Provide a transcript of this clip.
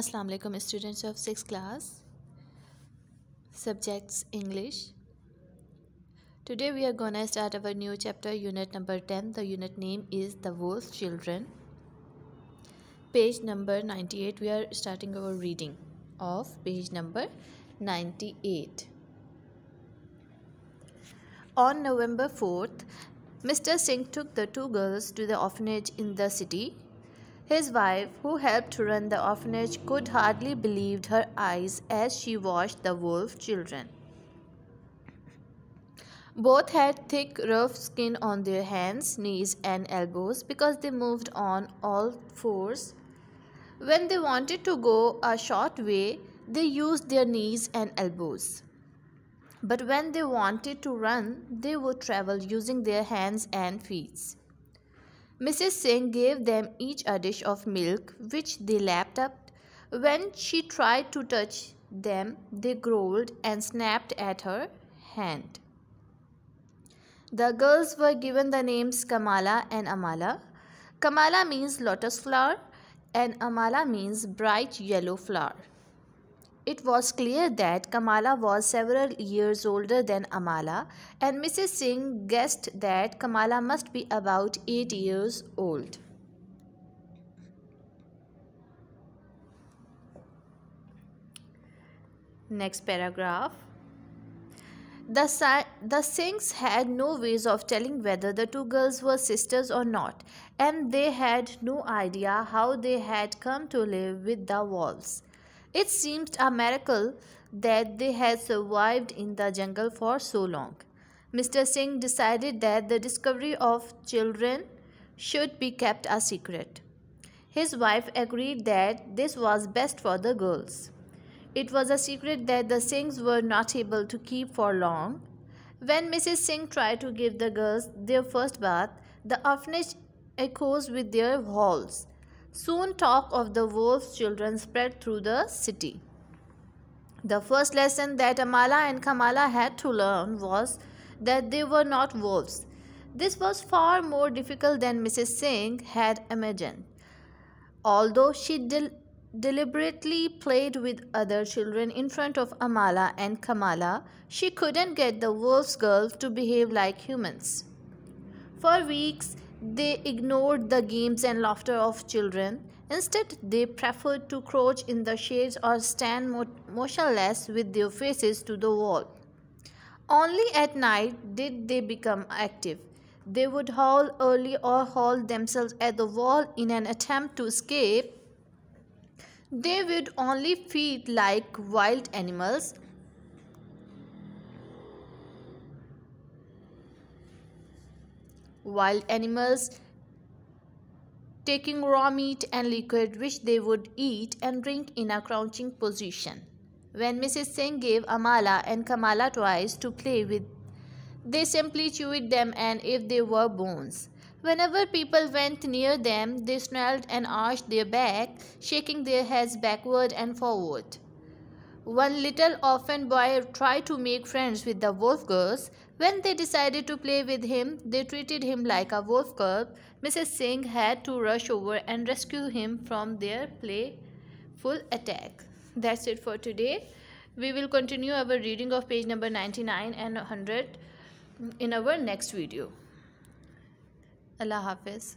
अस्सलाम वालेकुम students of six class subjects English. Today we are gonna start our new chapter unit number 10. The unit name is The Wolf Children. Page number 98 we are starting our reading of page number 98. On November 4th, Mr. Singh took the two girls to the orphanage in the city his wife, who helped to run the orphanage, could hardly believe her eyes as she watched the wolf children. Both had thick, rough skin on their hands, knees, and elbows because they moved on all fours. When they wanted to go a short way, they used their knees and elbows. But when they wanted to run, they would travel using their hands and feet. Mrs. Singh gave them each a dish of milk, which they lapped up. When she tried to touch them, they growled and snapped at her hand. The girls were given the names Kamala and Amala. Kamala means lotus flower and Amala means bright yellow flower. It was clear that Kamala was several years older than Amala, and Mrs. Singh guessed that Kamala must be about 8 years old. Next paragraph. The, the Singhs had no ways of telling whether the two girls were sisters or not, and they had no idea how they had come to live with the wolves. It seems a miracle that they had survived in the jungle for so long. Mr. Singh decided that the discovery of children should be kept a secret. His wife agreed that this was best for the girls. It was a secret that the Singhs were not able to keep for long. When Mrs. Singh tried to give the girls their first bath, the orphanage echoes with their howls Soon talk of the wolf's children spread through the city. The first lesson that Amala and Kamala had to learn was that they were not wolves. This was far more difficult than Mrs. Singh had imagined. Although she del deliberately played with other children in front of Amala and Kamala, she couldn't get the wolf's girls to behave like humans. For weeks, they ignored the games and laughter of children. Instead, they preferred to crouch in the shades or stand motionless with their faces to the wall. Only at night did they become active. They would howl early or haul themselves at the wall in an attempt to escape. They would only feed like wild animals wild animals taking raw meat and liquid which they would eat and drink in a crouching position. When Mrs. Singh gave Amala and Kamala toys to play with, they simply chewed them and if they were bones. Whenever people went near them, they snarled and arched their back, shaking their heads backward and forward. One little orphan boy tried to make friends with the wolf girls, when they decided to play with him, they treated him like a wolf cub. Mrs. Singh had to rush over and rescue him from their playful attack. That's it for today. We will continue our reading of page number 99 and 100 in our next video. Allah Hafiz.